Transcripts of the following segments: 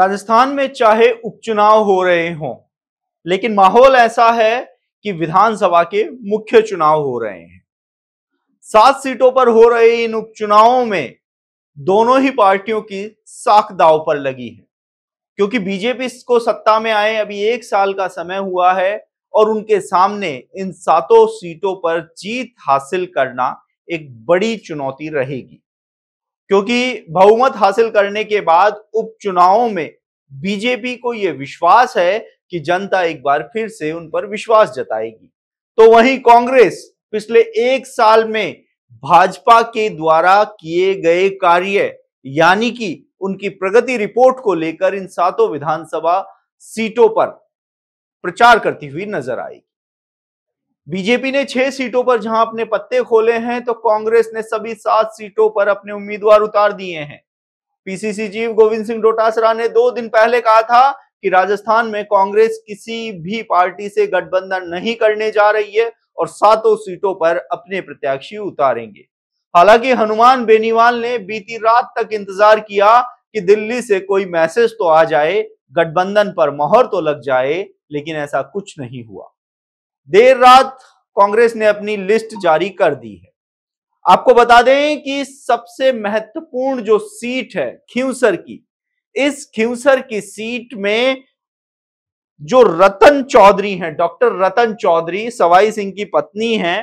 राजस्थान में चाहे उपचुनाव हो रहे हों लेकिन माहौल ऐसा है कि विधानसभा के मुख्य चुनाव हो रहे हैं सात सीटों पर हो रहे इन उपचुनावों में दोनों ही पार्टियों की साख दाव पर लगी है क्योंकि बीजेपी को सत्ता में आए अभी एक साल का समय हुआ है और उनके सामने इन सातों सीटों पर जीत हासिल करना एक बड़ी चुनौती रहेगी क्योंकि बहुमत हासिल करने के बाद उपचुनावों में बीजेपी को यह विश्वास है कि जनता एक बार फिर से उन पर विश्वास जताएगी तो वहीं कांग्रेस पिछले एक साल में भाजपा के द्वारा किए गए कार्य यानी कि उनकी प्रगति रिपोर्ट को लेकर इन सातों विधानसभा सीटों पर प्रचार करती हुई नजर आएगी बीजेपी ने छह सीटों पर जहां अपने पत्ते खोले हैं तो कांग्रेस ने सभी सात सीटों पर अपने उम्मीदवार उतार दिए हैं पीसीसी चीफ गोविंद सिंह डोटासरा ने दो दिन पहले कहा था कि राजस्थान में कांग्रेस किसी भी पार्टी से गठबंधन नहीं करने जा रही है और सातों सीटों पर अपने प्रत्याशी उतारेंगे हालांकि हनुमान बेनीवाल ने बीती रात तक इंतजार किया कि दिल्ली से कोई मैसेज तो आ जाए गठबंधन पर मोहर तो लग जाए लेकिन ऐसा कुछ नहीं हुआ देर रात कांग्रेस ने अपनी लिस्ट जारी कर दी है आपको बता दें कि सबसे महत्वपूर्ण जो सीट है खियूसर की इस खियूसर की सीट में जो रतन चौधरी हैं डॉक्टर रतन चौधरी सवाई सिंह की पत्नी हैं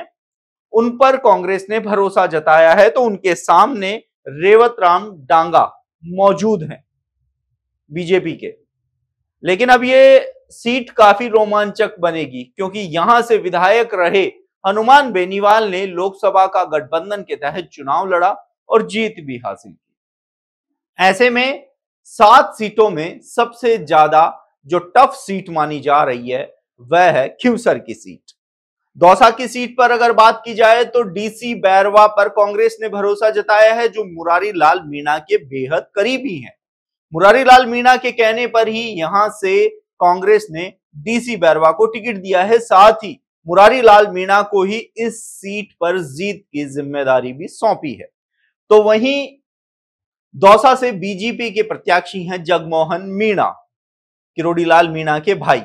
उन पर कांग्रेस ने भरोसा जताया है तो उनके सामने रेवत राम डांगा मौजूद हैं बीजेपी के लेकिन अब ये सीट काफी रोमांचक बनेगी क्योंकि यहां से विधायक रहे हनुमान बेनीवाल ने लोकसभा का गठबंधन के तहत चुनाव लड़ा और जीत भी हासिल की ऐसे में सात सीटों में सबसे ज्यादा जो टफ सीट मानी जा रही है वह है क्यूसर की सीट दौसा की सीट पर अगर बात की जाए तो डीसी बैरवा पर कांग्रेस ने भरोसा जताया है जो मुरारी लाल मीणा के बेहद करीबी हैं मुरारी लाल मीणा के कहने पर ही यहां से कांग्रेस ने डीसी बैरवा को टिकट दिया है साथ ही मुरारी लाल मीणा को ही इस सीट पर जीत की जिम्मेदारी भी सौंपी है तो वहीं दौसा से बीजेपी के प्रत्याशी हैं जगमोहन मीणा किरोड़ी लाल मीणा के भाई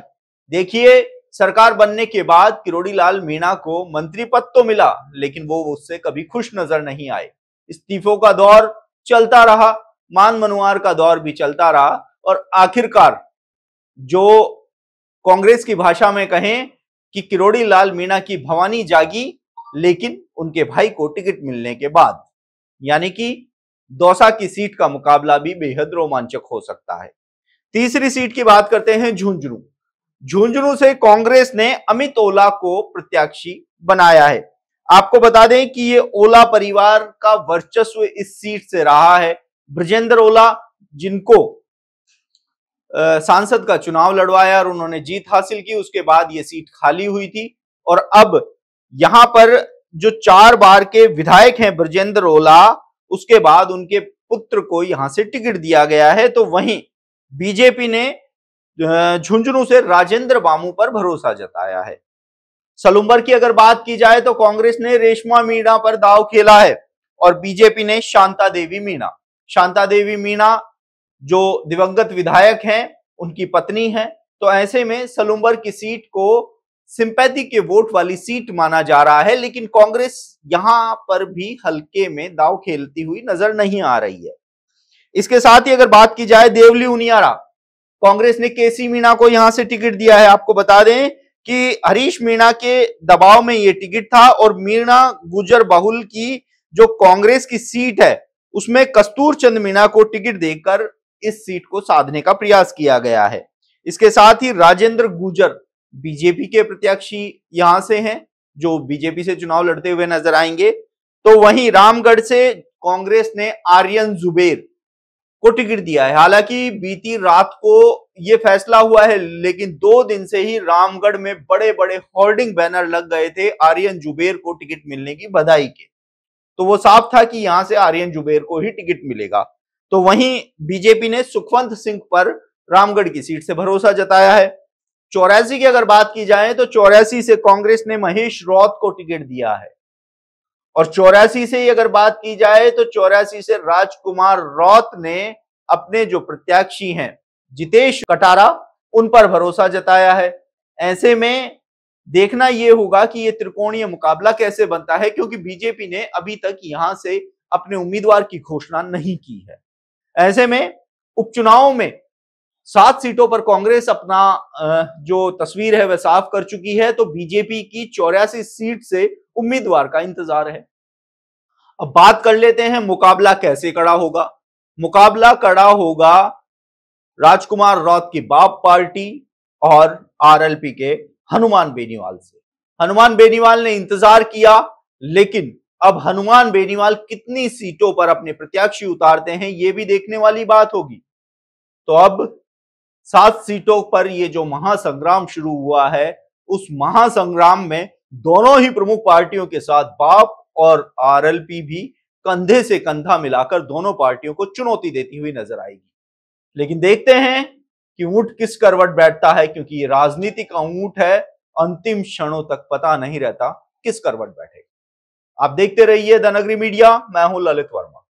देखिए सरकार बनने के बाद किरोड़ी लाल मीणा को मंत्री पद तो मिला लेकिन वो उससे कभी खुश नजर नहीं आए इस्तीफों का दौर चलता रहा मान मनुआर का दौर भी चलता रहा और आखिरकार जो कांग्रेस की भाषा में कहें कि किरोड़ी लाल मीणा की भवानी जागी लेकिन उनके भाई को टिकट मिलने के बाद यानी कि दौसा की सीट का मुकाबला भी बेहद रोमांचक हो सकता है तीसरी सीट की बात करते हैं झुंझुनू झुंझुनू से कांग्रेस ने अमित ओला को प्रत्याशी बनाया है आपको बता दें कि ये ओला परिवार का वर्चस्व इस सीट से रहा है ब्रजेंद्र ओला जिनको सांसद का चुनाव लड़वाया और उन्होंने जीत हासिल की उसके बाद ये सीट खाली हुई थी और अब यहां पर जो चार बार के विधायक हैं ब्रजेंद्र ओला उसके बाद उनके पुत्र को यहां से टिकट दिया गया है तो वहीं बीजेपी ने झुंझुनू से राजेंद्र बामू पर भरोसा जताया है सलुम्बर की अगर बात की जाए तो कांग्रेस ने रेशमा मीणा पर दाव खेला है और बीजेपी ने शांता देवी मीणा शांता देवी मीणा जो दिवंगत विधायक हैं उनकी पत्नी हैं तो ऐसे में सलूम्बर की सीट को सिंपैथी के वोट वाली सीट माना जा रहा है लेकिन कांग्रेस यहां पर भी हल्के में दाव खेलती हुई नजर नहीं आ रही है इसके साथ ही अगर बात की जाए देवली उनियारा कांग्रेस ने केसी मीणा को यहां से टिकट दिया है आपको बता दें कि हरीश मीणा के दबाव में ये टिकट था और मीणा गुजर बहुल की जो कांग्रेस की सीट है उसमें कस्तूर चंद मीणा को टिकट देकर इस सीट को साधने का प्रयास किया गया है इसके साथ ही राजेंद्र गुजर बीजेपी के प्रत्याशी यहां से हैं जो बीजेपी से चुनाव लड़ते हुए नजर आएंगे तो वहीं रामगढ़ से कांग्रेस ने आर्यन जुबेर को टिकट दिया है हालांकि बीती रात को यह फैसला हुआ है लेकिन दो दिन से ही रामगढ़ में बड़े बड़े होर्डिंग बैनर लग गए थे आर्यन जुबेर को टिकट मिलने की बधाई के तो वो साफ था कि यहां से आर्यन जुबेर को ही टिकट मिलेगा तो वहीं बीजेपी ने सुखवंत सिंह पर रामगढ़ की सीट से भरोसा जताया है चौरासी की अगर बात की जाए तो चौरासी से कांग्रेस ने महेश रौत को टिकट दिया है और चौरासी से ही अगर बात की जाए तो चौरासी से राजकुमार रौत ने अपने जो प्रत्याशी हैं जितेश कटारा उन पर भरोसा जताया है ऐसे में देखना यह होगा कि ये त्रिकोणीय मुकाबला कैसे बनता है क्योंकि बीजेपी ने अभी तक यहां से अपने उम्मीदवार की घोषणा नहीं की है ऐसे में उपचुनाव में सात सीटों पर कांग्रेस अपना जो तस्वीर है वह साफ कर चुकी है तो बीजेपी की चौरासी सीट से उम्मीदवार का इंतजार है अब बात कर लेते हैं मुकाबला कैसे कड़ा होगा मुकाबला कड़ा होगा राजकुमार रौत की बाप पार्टी और आरएलपी के हनुमान बेनीवाल से हनुमान बेनीवाल ने इंतजार किया लेकिन अब हनुमान बेनीवाल कितनी सीटों पर अपने प्रत्याशी उतारते हैं यह भी देखने वाली बात होगी तो अब सात सीटों पर यह जो महासंग्राम शुरू हुआ है उस महासंग्राम में दोनों ही प्रमुख पार्टियों के साथ बाप और आरएलपी भी कंधे से कंधा मिलाकर दोनों पार्टियों को चुनौती देती हुई नजर आएगी लेकिन देखते हैं कि ऊंट किस करवट बैठता है क्योंकि ये राजनीति का ऊंट है अंतिम क्षणों तक पता नहीं रहता किस करवट बैठेगा आप देखते रहिए द नगरी मीडिया मैं हूं ललित वर्मा